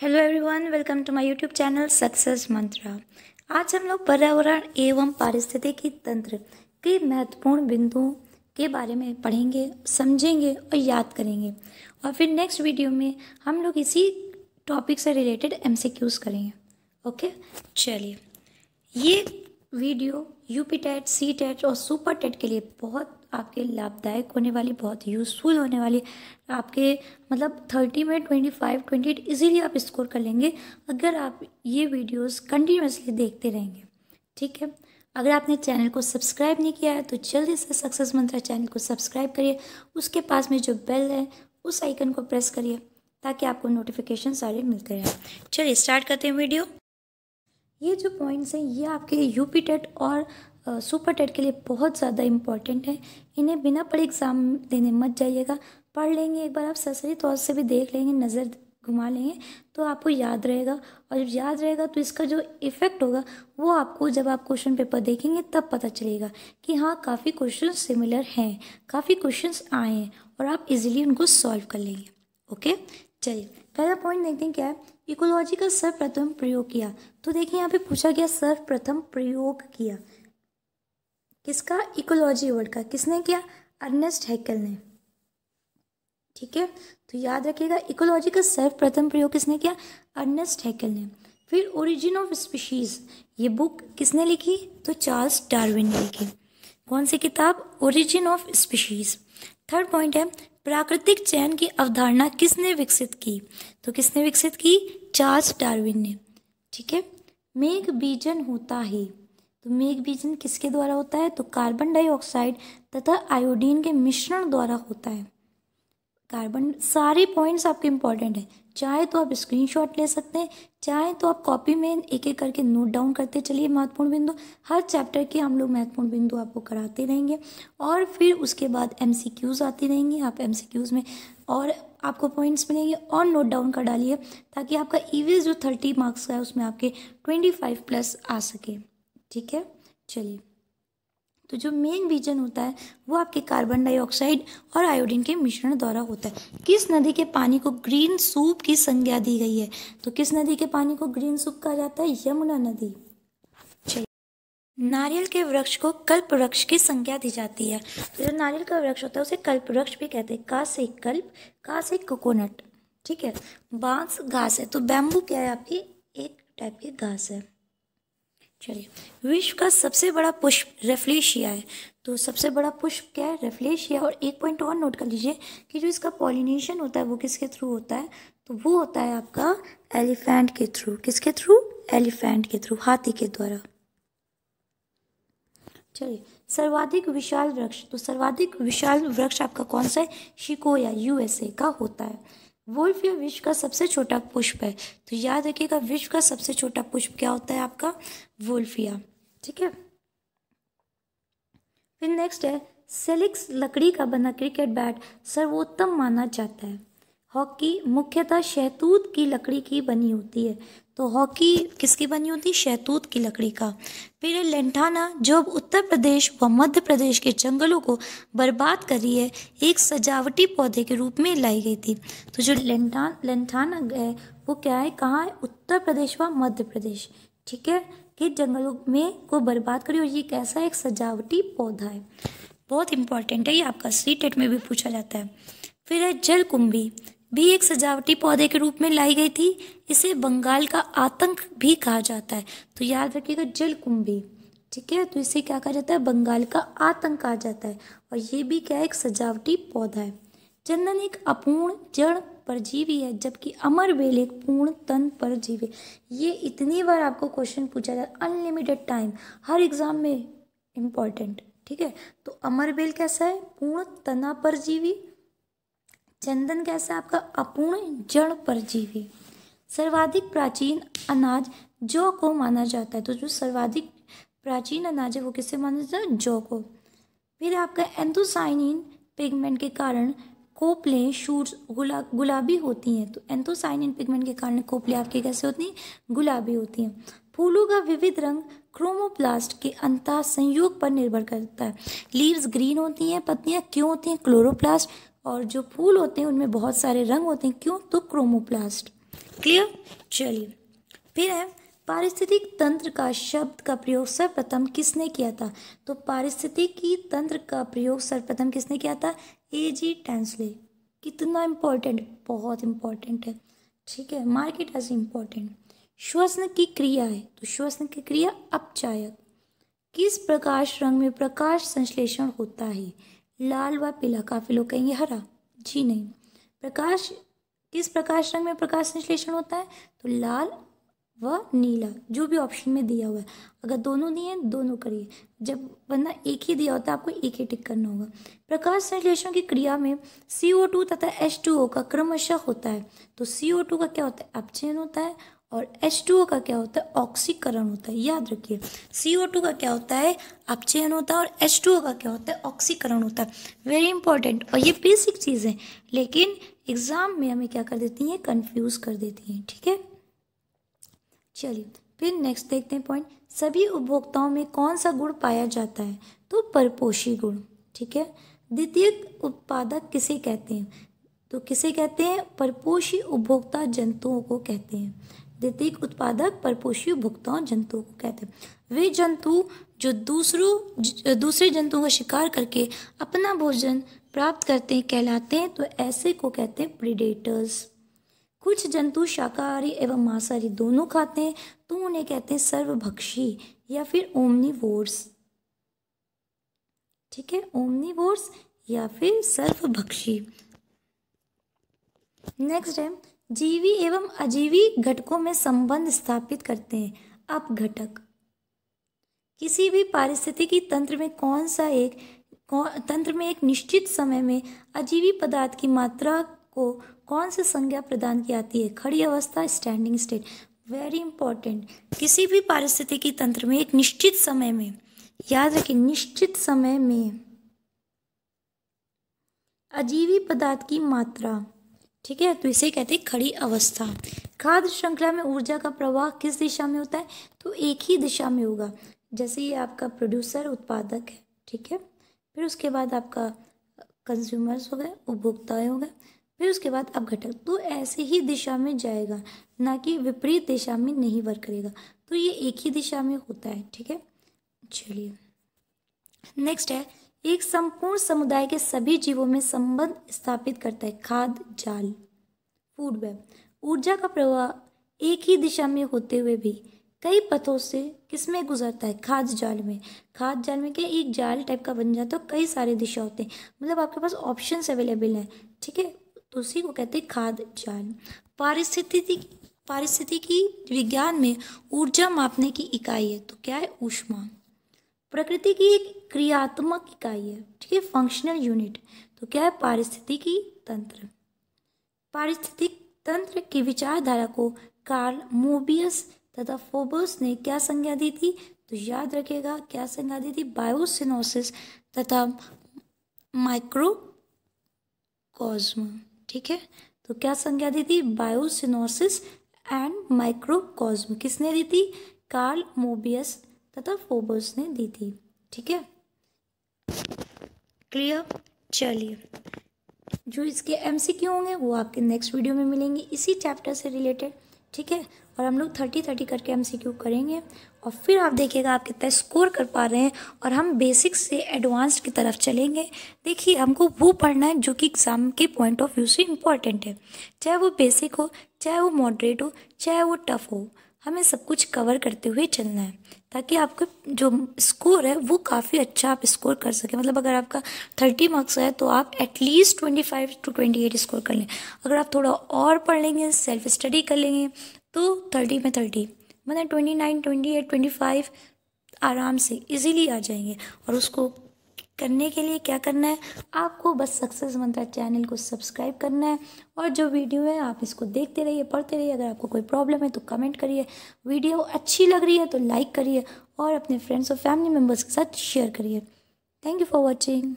hello everyone welcome to my YouTube channel success Mantra आज हम लोग पर्यावरण एवं पारिस्थितिकी तंत्र के महत्वपूर्ण बिंदुओं के बारे में पढ़ेंगे समझेंगे और याद करेंगे और फिर नेक्स्ट वीडियो में हम लोग इसी टॉपिक से रिलेटेड एमसीक्यूज करेंगे ओके चलिए ये video UP TET C TET और सुपर टेट के लिए बहुत आपके लाभदायक होने वाली बहुत यूज़फुल होने वाली आपके मतलब थर्टी में twenty five twenty eight easily आप स्कोर कर लेंगे अगर आप ये वीडियोस कंटिन्यूसली देखते रहेंगे ठीक है अगर आपने चैनल को सब्सक्राइब नहीं किया है तो जल्दी से सक्सेस मंत्रा चैनल को सब्सक्राइब करिए उसके पास में जो बेल है उस आइकन को प्रेस करिए ताकि आपको नोटिफिकेशन सारे मिलते रहे चलिए स्टार्ट करते हैं वीडियो ये जो पॉइंट्स हैं ये आपके यूपी टेट और सुपर टेट के लिए बहुत ज़्यादा इम्पॉर्टेंट है इन्हें बिना पढ़े एग्ज़ाम देने मत जाइएगा पढ़ लेंगे एक बार आप सरसरी तौर से भी देख लेंगे नज़र घुमा लेंगे तो आपको याद रहेगा और जब याद रहेगा तो इसका जो इफ़ेक्ट होगा वो आपको जब आप क्वेश्चन पेपर देखेंगे तब पता चलेगा कि हाँ काफ़ी क्वेश्चन सिमिलर हैं काफ़ी क्वेश्चन आए हैं और आप इजीली उनको सॉल्व कर लेंगे ओके चलिए पहला पॉइंट देखते हैं क्या है इकोलॉजी का सर्वप्रथम प्रयोग किया तो देखिए यहाँ पे पूछा गया सर्वप्रथम प्रयोग किया किसका इकोलॉजी वर्ड का किसने किया अर्नेस्ट हैकल ने ठीक है तो याद रखिएगा इकोलॉजी का सर्वप्रथम प्रयोग किसने किया अर्नेस्ट हैकल ने फिर ओरिजिन ऑफ स्पीशीज़ ये बुक किसने लिखी तो चार्ल्स डार्विन ने लिखी कौन सी किताब origin of species third point है प्राकृतिक चयन की अवधारणा किसने विकसित की तो किसने विकसित की चार्ल्स डार्विन ने ठीक है मेघ बीजन होता ही तो मेघ बीजन किसके द्वारा होता है तो कार्बन डाइऑक्साइड तथा आयोडीन के मिश्रण द्वारा होता है कार्बन सारे पॉइंट्स आपके इंपॉर्टेंट हैं चाहे तो आप स्क्रीनशॉट ले सकते हैं चाहे तो आप कॉपी में एक एक करके नोट डाउन करते चलिए महत्वपूर्ण बिंदु हर चैप्टर के हम लोग महत्वपूर्ण बिंदु आपको कराते रहेंगे और फिर उसके बाद एम सी क्यूज़ आती रहेंगी आप एम सी क्यूज़ में और आपको पॉइंट्स मिलेंगे और नोट डाउन कर डालिए ताकि आपका ई e जो थर्टी मार्क्स का है उसमें आपके ट्वेंटी फाइव प्लस आ सके ठीक है चलिए तो जो मेन रीजन होता है वो आपके कार्बन डाइऑक्साइड और आयोडीन के मिश्रण द्वारा होता है किस नदी के पानी को ग्रीन सूप की संज्ञा दी गई है तो किस नदी के पानी को ग्रीन सूप कहा जाता है यमुना नदी नारियल के वृक्ष को कल्प वृक्ष की संज्ञा दी जाती है तो जो नारियल का वृक्ष होता है उसे कल्प वृक्ष भी कहते हैं का से कल्प का से कोकोनट ठीक है बांस घास है तो बैम्बू क्या है आपकी एक टाइप की घास है चलिए विश्व का सबसे बड़ा पुष्प रेफ्लेशिया है तो सबसे बड़ा पुष्प क्या है रेफ्लेशिया और एक पॉइंट और नोट कर लीजिए कि जो इसका पॉलिनेशन होता है वो किसके थ्रू होता है तो वो होता है आपका एलिफेंट के थ्रू किसके थ्रू एलिफेंट के थ्रू हाथी के द्वारा चलिए सर्वाधिक विशाल वृक्ष तो सर्वाधिक विशाल वृक्ष आपका कौन सा है शिकोया यूएसए का होता है वुल्फ या विश्व का सबसे छोटा पुष्प है तो याद रखिएगा विश्व का सबसे छोटा पुष्प क्या होता है आपका वुल्फिया ठीक है फिर नेक्स्ट है सेलिक्स लकड़ी का बना क्रिकेट बैट सर्वोत्तम माना जाता है हॉकी मुख्यतः शहतूत की लकड़ी की बनी होती है तो हॉकी किसकी बनी होती है शहतूत की लकड़ी का फिर लेंठाना जो अब उत्तर प्रदेश व मध्य प्रदेश के जंगलों को बर्बाद कर रही है एक सजावटी पौधे के रूप में लाई गई थी तो जो लेंठा लेंठाना है वो क्या है कहाँ है उत्तर प्रदेश व मध्य प्रदेश ठीक है कि जंगलों में को बर्बाद करी और ये कैसा एक सजावटी पौधा है बहुत इंपॉर्टेंट है ये आपका सी टेट में भी पूछा जाता है फिर है जलकुंभी भी एक सजावटी पौधे के रूप में लाई गई थी इसे बंगाल का आतंक भी कहा जाता है तो याद रखिएगा जल कुंभी ठीक है तो इसे क्या कहा जाता है बंगाल का आतंक कहा जाता है और ये भी क्या है एक सजावटी पौधा है चंदन एक अपूर्ण जड़ परजीवी है जबकि अमर बेल एक पूर्ण तन परजीवी ये इतनी बार आपको क्वेश्चन पूछा जाए अनलिमिटेड टाइम हर एग्जाम में इम्पॉर्टेंट ठीक है तो अमर बेल कैसा है पूर्ण तना परजीवी चंदन कैसा है आपका अपूर्ण जड़ परजीवी सर्वाधिक प्राचीन अनाज जौ को माना जाता है तो जो सर्वाधिक प्राचीन अनाज है वो किससे माना जाता है जौ को फिर आपका एंथोसाइनिन पिगमेंट के कारण कोपलें शूट गुला गुलाबी होती हैं तो एंथोसाइनिन पिगमेंट के कारण कोपलें आपके कैसे होती हैं गुलाबी होती हैं फूलों का विविध रंग क्रोमोप्लास्ट के अंतः संयोग पर निर्भर करता है लीव्स ग्रीन होती हैं पत्तियां क्यों होती हैं क्लोरोप्लास्ट और जो फूल होते हैं उनमें बहुत सारे रंग होते हैं क्यों तो क्रोमोप्लास्ट क्लियर चलिए फिर है पारिस्थितिक तंत्र का शब्द का प्रयोग सर्वप्रथम किसने किया था तो पारिस्थितिकी तंत्र का प्रयोग सर्वप्रथम किसने किया था ए जी टेंसले कितना इम्पोर्टेंट बहुत इम्पोर्टेंट है ठीक है मार्केट एज इम्पोर्टेंट श्वसन की क्रिया है तो श्वसन की क्रिया अपचायक किस प्रकाश रंग में प्रकाश संश्लेषण होता है लाल व पीला काफ़ी लोग कहेंगे हरा जी नहीं प्रकाश किस प्रकाश रंग में प्रकाश संश्लेषण होता है तो लाल व नीला जो भी ऑप्शन में दिया हुआ है अगर दोनों दिए दोनों करिए जब वरना एक ही दिया होता है आपको एक ही टिक करना होगा प्रकाश संश्लेषण की क्रिया में सी ओ टू तथा एच टू ओ का क्रमशः होता है तो सी ओ टू का क्या होता है अपचयन होता है और H2O का क्या होता है ऑक्सीकरण होता है याद रखिए CO2 का क्या होता है अपचयन होता है और H2O का क्या होता है ऑक्सीकरण होता है वेरी इंपॉर्टेंट और ये बेसिक चीज़ है लेकिन एग्ज़ाम में हमें क्या कर देती हैं कन्फ्यूज़ कर देती हैं ठीक है चलिए फिर नेक्स्ट देखते हैं पॉइंट सभी उपभोक्ताओं में कौन सा गुण पाया जाता है तो परपोषी गुण ठीक है द्वितीय उत्पादक किसे कहते हैं तो किसे कहते हैं परपोषी उपभोक्ता जंतुओं को कहते हैं द्वितीय उत्पादक परपोषी भुगतौन जंतुओं को कहते हैं वे जंतु जो दूसरों दूसरे जंतुओं का शिकार करके अपना भोजन प्राप्त करते हैं कहलाते हैं तो ऐसे को कहते हैं प्रीडेटर्स कुछ जंतु शाकाहारी एवं मांसाहारी दोनों खाते हैं तो उन्हें कहते हैं सर्वभक्षी या फिर ओमनी ठीक है ओमनी या फिर सर्वभक्षी नेक्स्ट है जीवी एवं अजीवी घटकों में संबंध स्थापित करते हैं अपघटक किसी भी पारिस्थितिकी तंत्र में कौन सा एक तंत्र में एक निश्चित समय में अजीवी पदार्थ की मात्रा को कौन सी संज्ञा प्रदान की जाती है खड़ी अवस्था स्टैंडिंग स्टेट वेरी इंपॉर्टेंट किसी भी पारिस्थितिकी तंत्र में एक निश्चित समय में याद रखें निश्चित समय में अजीवी पदार्थ की मात्रा ठीक है तो इसे कहते हैं खड़ी अवस्था खाद्य श्रृंखला में ऊर्जा का प्रवाह किस दिशा में होता है तो एक ही दिशा में होगा जैसे ये आपका प्रोड्यूसर उत्पादक है ठीक है फिर उसके बाद आपका कंज्यूमर्स हो गए उपभोक्ताएं हो गए फिर उसके बाद अब घटक तो ऐसे ही दिशा में जाएगा ना कि विपरीत दिशा में नहीं वर्क करेगा तो ये एक ही दिशा में होता है ठीक है चलिए नेक्स्ट है एक संपूर्ण समुदाय के सभी जीवों में संबंध स्थापित करता है खाद जाल फूड वेब ऊर्जा का प्रवाह एक ही दिशा में होते हुए भी कई पथों से किसमें गुजरता है खाद जाल में खाद जाल में क्या एक जाल टाइप का बन जाता तो है कई सारे दिशा होते हैं मतलब आपके पास ऑप्शन अवेलेबल हैं ठीक है तो उसी को कहते हैं खाद जाल पारिस्थिति पारिस्थिति की विज्ञान में ऊर्जा मापने की इकाई है तो क्या है ऊष्मा प्रकृति की एक क्रियात्मक इकाई है ठीक है फंक्शनल यूनिट तो क्या है पारिस्थितिकी तंत्र पारिस्थितिक तंत्र की विचारधारा को कार्ल मोबियस तथा फोबोस ने क्या संज्ञा दी थी तो याद रखेगा क्या संज्ञा दी थी बायोसिनोसिस तथा माइक्रो कॉज्म ठीक है तो क्या संज्ञा दी थी बायोसिनोसिस एंड माइक्रोकॉज्म किसने दी थी कार्ल मोबियस तथा फोबोस ने दी थी ठीक है क्लियर चलिए जो इसके एम सी क्यू होंगे वो आपके नेक्स्ट वीडियो में मिलेंगे इसी चैप्टर से रिलेटेड ठीक है और हम लोग थर्टी थर्टी करके एम सी क्यू करेंगे और फिर आप देखिएगा आप कितना स्कोर कर पा रहे हैं और हम बेसिक से एडवांस्ड की तरफ चलेंगे देखिए हमको वो पढ़ना है जो कि एग्ज़ाम के पॉइंट ऑफ व्यू से इम्पॉर्टेंट है चाहे वो बेसिक हो चाहे वो मॉडरेट हो चाहे वो टफ़ हो हमें सब कुछ कवर करते हुए चलना है ताकि आपका जो स्कोर है वो काफ़ी अच्छा आप स्कोर कर सकें मतलब अगर आपका थर्टी मार्क्स है तो आप at least twenty five to twenty eight score कर लें अगर आप थोड़ा और पढ़ लेंगे सेल्फ स्टडी कर लेंगे तो थर्टी में थर्टी मतलब twenty nine twenty eight twenty five आराम से इजीली आ जाएंगे और उसको करने के लिए क्या करना है आपको बस सक्सेस मंत्रा चैनल को सब्सक्राइब करना है और जो वीडियो है आप इसको देखते रहिए पढ़ते रहिए अगर आपको कोई प्रॉब्लम है तो कमेंट करिए वीडियो अच्छी लग रही है तो लाइक करिए और अपने फ्रेंड्स और फैमिली मेम्बर्स के साथ शेयर करिए थैंक यू फॉर वॉचिंग